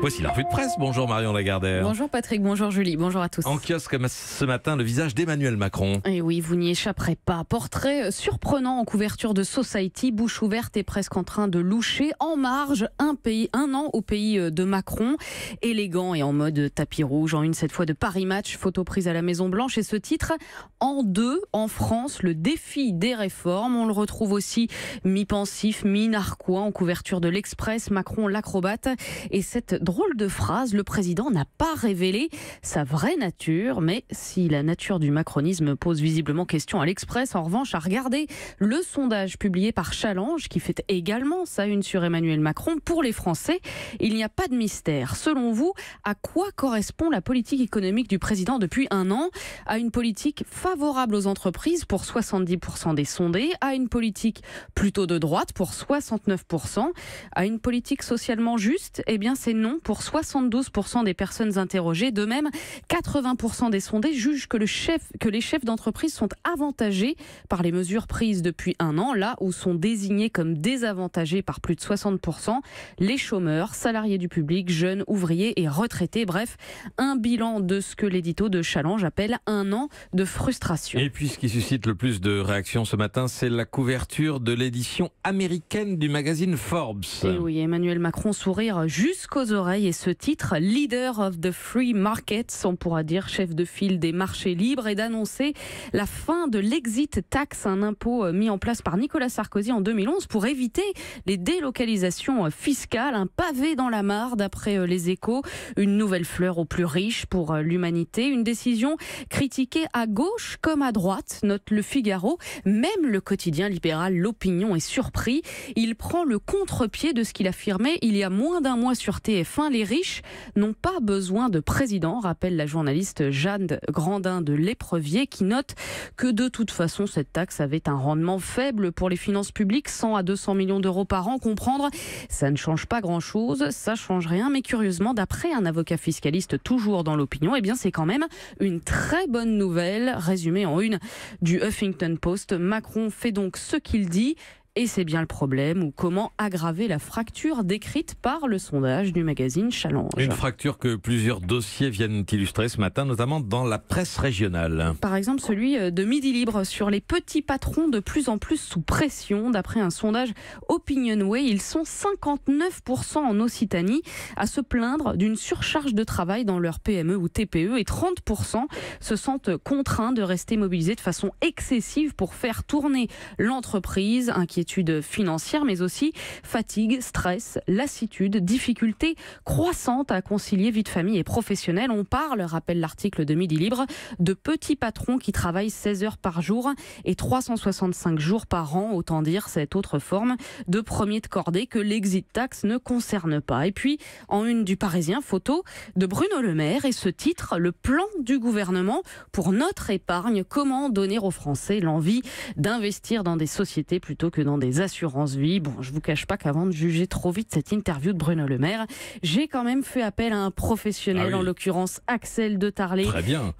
Voici la revue de presse. Bonjour Marion Lagardère. Bonjour Patrick, bonjour Julie, bonjour à tous. En kiosque ce matin, le visage d'Emmanuel Macron. Et eh oui, vous n'y échapperez pas. Portrait surprenant en couverture de Society, bouche ouverte et presque en train de loucher en marge un pays, un an au pays euh, de Macron. Élégant et en mode tapis rouge, en une cette fois de Paris Match, photo prise à la Maison Blanche et ce titre, en deux, en France, le défi des réformes. On le retrouve aussi mi-pensif, mi-narquois en couverture de l'Express, Macron l'acrobate et cette Rôle de phrase, le président n'a pas révélé sa vraie nature, mais si la nature du macronisme pose visiblement question à l'Express, en revanche, à regarder le sondage publié par Challenge, qui fait également sa une sur Emmanuel Macron, pour les Français, il n'y a pas de mystère. Selon vous, à quoi correspond la politique économique du président depuis un an À une politique favorable aux entreprises pour 70% des sondés, à une politique plutôt de droite pour 69%, à une politique socialement juste Eh bien, c'est non pour 72% des personnes interrogées. De même, 80% des sondés jugent que, le chef, que les chefs d'entreprise sont avantagés par les mesures prises depuis un an, là où sont désignés comme désavantagés par plus de 60% les chômeurs, salariés du public, jeunes, ouvriers et retraités. Bref, un bilan de ce que l'édito de Challenge appelle un an de frustration. Et puis ce qui suscite le plus de réactions ce matin, c'est la couverture de l'édition américaine du magazine Forbes. Et oui, Emmanuel Macron sourire jusqu'aux oreilles et ce titre, Leader of the Free Markets, on pourra dire chef de file des marchés libres, et d'annoncer la fin de l'exit tax, un impôt euh, mis en place par Nicolas Sarkozy en 2011 pour éviter les délocalisations euh, fiscales, un pavé dans la mare d'après euh, les échos, une nouvelle fleur aux plus riches pour l'humanité, une décision critiquée à gauche comme à droite, note le Figaro, même le quotidien libéral L'Opinion est surpris, il prend le contre-pied de ce qu'il affirmait il y a moins d'un mois sur TF1 les riches n'ont pas besoin de président, rappelle la journaliste Jeanne Grandin de l'Éprevier, qui note que de toute façon, cette taxe avait un rendement faible pour les finances publiques, 100 à 200 millions d'euros par an. Comprendre, ça ne change pas grand-chose, ça change rien, mais curieusement, d'après un avocat fiscaliste toujours dans l'opinion, eh bien, c'est quand même une très bonne nouvelle, résumée en une du Huffington Post. Macron fait donc ce qu'il dit, et c'est bien le problème, ou comment aggraver la fracture décrite par le sondage du magazine Challenge. Une fracture que plusieurs dossiers viennent illustrer ce matin, notamment dans la presse régionale. Par exemple, celui euh, de Midi Libre sur les petits patrons de plus en plus sous pression. D'après un sondage Opinion Way, ils sont 59% en Occitanie à se plaindre d'une surcharge de travail dans leur PME ou TPE et 30% se sentent contraints de rester mobilisés de façon excessive pour faire tourner l'entreprise. Inquiétant études financières, mais aussi fatigue, stress, lassitude, difficultés croissantes à concilier vie de famille et professionnelle. On parle, rappelle l'article de Midi Libre, de petits patrons qui travaillent 16 heures par jour et 365 jours par an, autant dire cette autre forme de premier de cordée que l'exit tax ne concerne pas. Et puis, en une du Parisien, photo de Bruno Le Maire et ce titre, le plan du gouvernement pour notre épargne, comment donner aux Français l'envie d'investir dans des sociétés plutôt que dans des assurances vie. Bon, je vous cache pas qu'avant de juger trop vite cette interview de Bruno Le Maire, j'ai quand même fait appel à un professionnel, ah en l'occurrence Axel de Tarlé,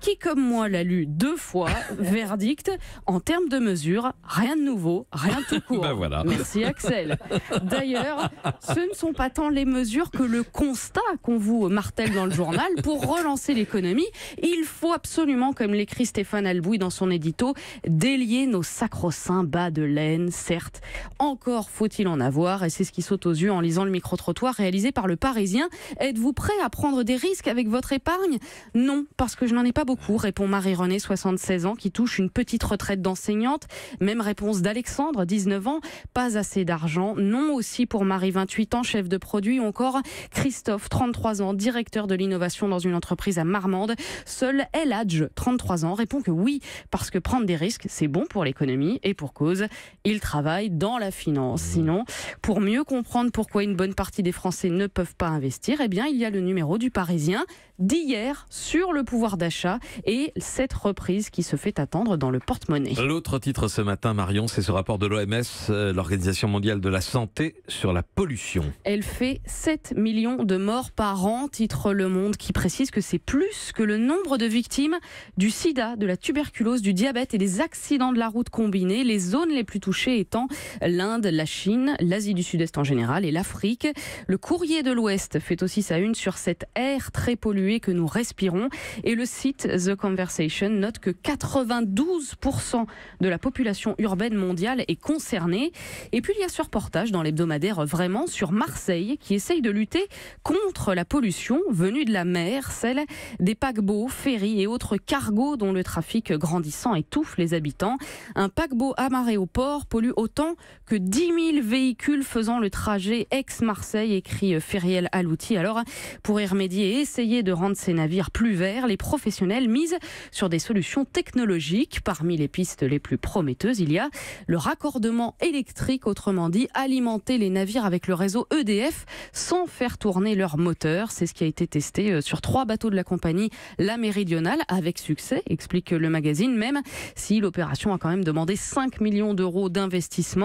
qui comme moi l'a lu deux fois. verdict en termes de mesures, rien de nouveau, rien de tout court. Bah voilà. Merci Axel. D'ailleurs, ce ne sont pas tant les mesures que le constat qu'on vous martèle dans le journal pour relancer l'économie. Il faut absolument, comme l'écrit Stéphane Albouy dans son édito, délier nos sacro-saints bas de laine, certes encore faut-il en avoir, et c'est ce qui saute aux yeux en lisant le micro-trottoir réalisé par le Parisien. Êtes-vous prêt à prendre des risques avec votre épargne Non, parce que je n'en ai pas beaucoup, répond Marie-Renée, 76 ans, qui touche une petite retraite d'enseignante. Même réponse d'Alexandre, 19 ans, pas assez d'argent. Non aussi pour Marie, 28 ans, chef de produit, encore Christophe, 33 ans, directeur de l'innovation dans une entreprise à Marmande. Seul El 33 ans, répond que oui, parce que prendre des risques, c'est bon pour l'économie et pour cause. Il travaille dans la finance. Mmh. Sinon, pour mieux comprendre pourquoi une bonne partie des Français ne peuvent pas investir, eh bien, il y a le numéro du Parisien d'hier sur le pouvoir d'achat et cette reprise qui se fait attendre dans le porte-monnaie. L'autre titre ce matin, Marion, c'est ce rapport de l'OMS, euh, l'Organisation mondiale de la santé, sur la pollution. Elle fait 7 millions de morts par an, titre Le Monde, qui précise que c'est plus que le nombre de victimes du sida, de la tuberculose, du diabète et des accidents de la route combinés, les zones les plus touchées étant l'Inde, la Chine, l'Asie du Sud-Est en général et l'Afrique. Le courrier de l'Ouest fait aussi sa une sur cette air très polluée que nous respirons et le site The Conversation note que 92% de la population urbaine mondiale est concernée. Et puis il y a ce reportage dans l'hebdomadaire vraiment sur Marseille qui essaye de lutter contre la pollution venue de la mer, celle des paquebots, ferries et autres cargos dont le trafic grandissant étouffe les habitants. Un paquebot amarré au port pollue autant que 10 000 véhicules faisant le trajet ex-Marseille, écrit euh, Feriel Alouti. Alors, pour y remédier et essayer de rendre ces navires plus verts, les professionnels misent sur des solutions technologiques. Parmi les pistes les plus prometteuses, il y a le raccordement électrique, autrement dit, alimenter les navires avec le réseau EDF sans faire tourner leur moteur. C'est ce qui a été testé euh, sur trois bateaux de la compagnie La Méridionale avec succès, explique le magazine, même si l'opération a quand même demandé 5 millions d'euros d'investissement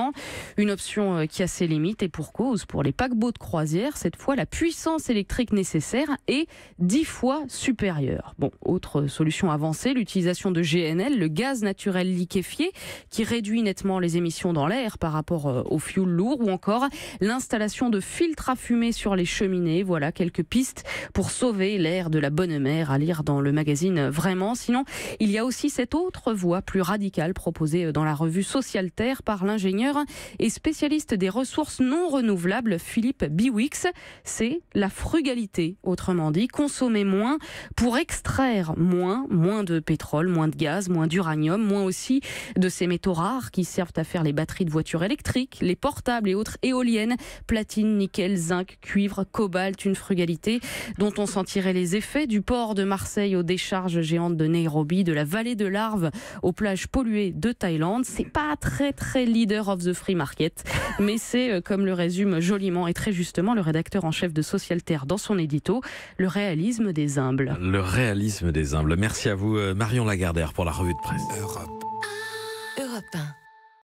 une option euh, qui a ses limites et pour cause, pour les paquebots de croisière, cette fois, la puissance électrique nécessaire est dix fois supérieure. Bon, autre solution avancée, l'utilisation de GNL, le gaz naturel liquéfié, qui réduit nettement les émissions dans l'air par rapport euh, au fioul lourd ou encore l'installation de filtres à fumée sur les cheminées. Voilà quelques pistes pour sauver l'air de la bonne mer à lire dans le magazine Vraiment. Sinon, il y a aussi cette autre voie plus radicale proposée euh, dans la revue Social Terre par l'ingénieur et spécialiste des ressources non renouvelables, Philippe Biwix. C'est la frugalité, autrement dit, consommer moins pour extraire moins, moins de pétrole, moins de gaz, moins d'uranium, moins aussi de ces métaux rares qui servent à faire les batteries de voitures électriques, les portables et autres éoliennes, platine, nickel, zinc, cuivre, cobalt, une frugalité dont on sentirait les effets du port de Marseille aux décharges géantes de Nairobi, de la vallée de l'Arve aux plages polluées de Thaïlande. C'est pas très très leader of the Free Market. Mais c'est, euh, comme le résume joliment et très justement le rédacteur en chef de Social dans son édito, le réalisme des humbles. Le réalisme des humbles. Merci à vous, euh, Marion Lagardère, pour la revue de presse.